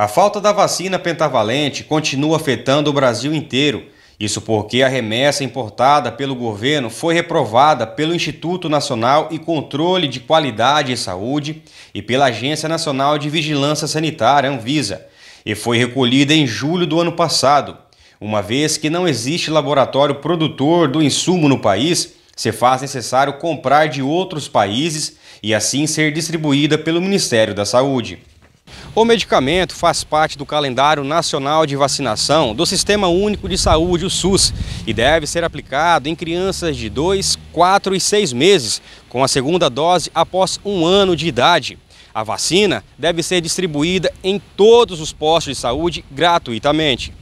A falta da vacina pentavalente continua afetando o Brasil inteiro. Isso porque a remessa importada pelo governo foi reprovada pelo Instituto Nacional e Controle de Qualidade e Saúde e pela Agência Nacional de Vigilância Sanitária, Anvisa, e foi recolhida em julho do ano passado. Uma vez que não existe laboratório produtor do insumo no país, se faz necessário comprar de outros países e assim ser distribuída pelo Ministério da Saúde. O medicamento faz parte do calendário nacional de vacinação do Sistema Único de Saúde, o SUS, e deve ser aplicado em crianças de 2, 4 e 6 meses, com a segunda dose após um ano de idade. A vacina deve ser distribuída em todos os postos de saúde gratuitamente.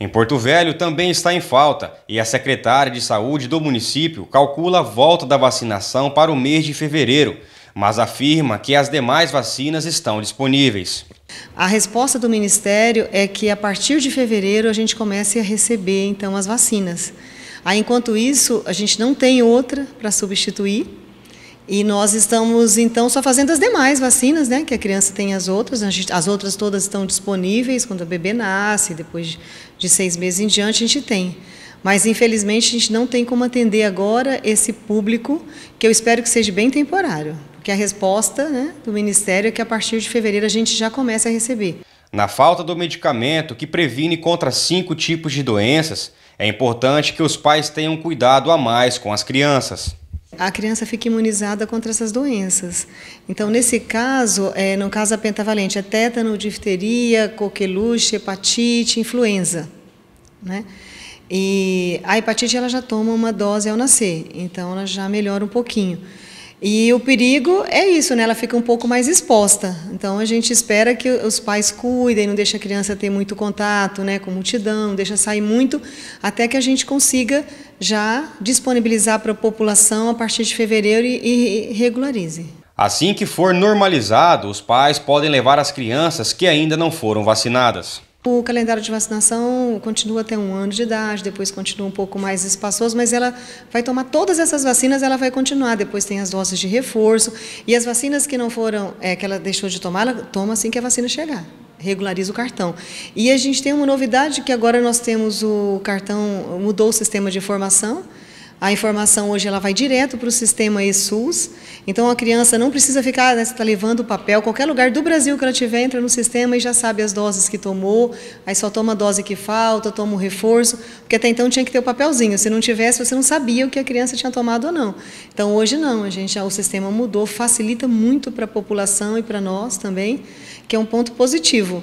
Em Porto Velho também está em falta e a secretária de saúde do município calcula a volta da vacinação para o mês de fevereiro mas afirma que as demais vacinas estão disponíveis. A resposta do Ministério é que a partir de fevereiro a gente comece a receber então as vacinas. Aí, enquanto isso, a gente não tem outra para substituir. E nós estamos então só fazendo as demais vacinas, né? Que a criança tem as outras, as outras todas estão disponíveis quando o bebê nasce, depois de seis meses em diante a gente tem. Mas, infelizmente, a gente não tem como atender agora esse público, que eu espero que seja bem temporário. Porque a resposta né, do Ministério é que a partir de fevereiro a gente já começa a receber. Na falta do medicamento que previne contra cinco tipos de doenças, é importante que os pais tenham cuidado a mais com as crianças a criança fica imunizada contra essas doenças. Então, nesse caso, é, no caso da pentavalente, é tétano, difteria, coqueluche, hepatite, influenza. Né? E a hepatite ela já toma uma dose ao nascer, então ela já melhora um pouquinho. E o perigo é isso, né? Ela fica um pouco mais exposta. Então a gente espera que os pais cuidem, não deixa a criança ter muito contato, né, com multidão, deixa sair muito, até que a gente consiga já disponibilizar para a população a partir de fevereiro e, e regularize. Assim que for normalizado, os pais podem levar as crianças que ainda não foram vacinadas. O calendário de vacinação continua até um ano de idade, depois continua um pouco mais espaçoso, mas ela vai tomar todas essas vacinas, ela vai continuar. Depois tem as doses de reforço e as vacinas que não foram, é, que ela deixou de tomar, ela toma assim que a vacina chegar regulariza o cartão. E a gente tem uma novidade que agora nós temos o cartão, mudou o sistema de informação, a informação hoje ela vai direto para o sistema eSUS, então a criança não precisa ficar né, tá levando o papel, qualquer lugar do Brasil que ela tiver, entra no sistema e já sabe as doses que tomou, aí só toma a dose que falta, toma o reforço, porque até então tinha que ter o papelzinho, se não tivesse você não sabia o que a criança tinha tomado ou não. Então hoje não, a gente, o sistema mudou, facilita muito para a população e para nós também, que é um ponto positivo.